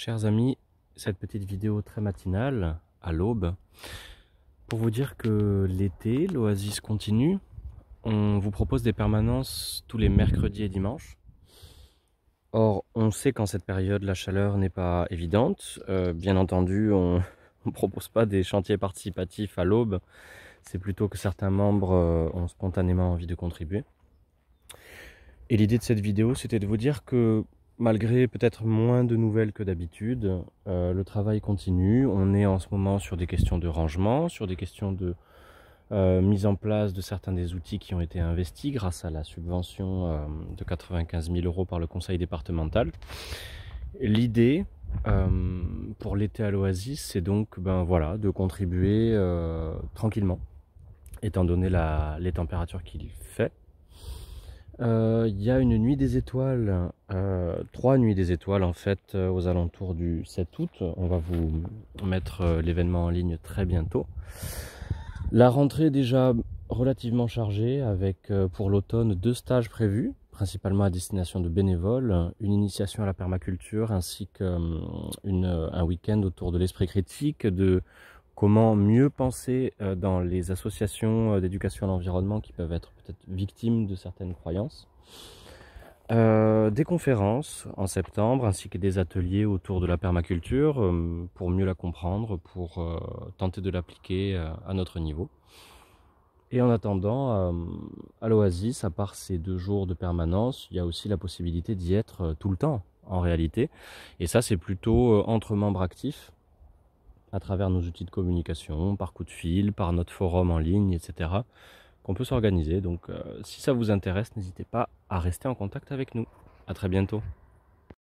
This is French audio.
Chers amis, cette petite vidéo très matinale, à l'aube, pour vous dire que l'été, l'oasis continue. On vous propose des permanences tous les mercredis et dimanches. Or, on sait qu'en cette période, la chaleur n'est pas évidente. Euh, bien entendu, on ne propose pas des chantiers participatifs à l'aube. C'est plutôt que certains membres euh, ont spontanément envie de contribuer. Et l'idée de cette vidéo, c'était de vous dire que malgré peut-être moins de nouvelles que d'habitude, euh, le travail continue. On est en ce moment sur des questions de rangement, sur des questions de euh, mise en place de certains des outils qui ont été investis grâce à la subvention euh, de 95 000 euros par le conseil départemental. L'idée pour l'été à l'Oasis, c'est donc ben, voilà, de contribuer tranquillement, étant donné la, les températures qu'il fait. Euh, il y a une nuit des étoiles, euh, trois nuits des étoiles en fait, euh, aux alentours du 7 août. On va vous mettre l'événement en ligne très bientôt. La rentrée est déjà relativement chargée avec pour l'automne deux stages prévus, principalement à destination de bénévoles, une initiation à la permaculture ainsi qu'un week-end autour de l'esprit critique, de, comment mieux penser euh, dans les associations euh, d'éducation à l'environnement qui peuvent être peut-être victimes de certaines croyances. Euh, des conférences en septembre ainsi que des ateliers autour de la permaculture pour mieux la comprendre, pour tenter de l'appliquer à notre niveau. Et en attendant, à l'Oasis, à part ces deux jours de permanence, il y a aussi la possibilité d'y être tout le temps en réalité. Et ça, c'est plutôt entre membres actifs à travers nos outils de communication, par coup de fil, par notre forum en ligne, etc., qu'on peut s'organiser. Donc euh, si ça vous intéresse, n'hésitez pas à rester en contact avec nous. À très bientôt.